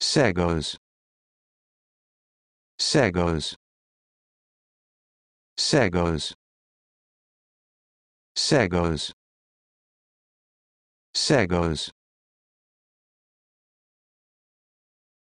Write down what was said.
Segos. Segos. Segos. Segos. Segos.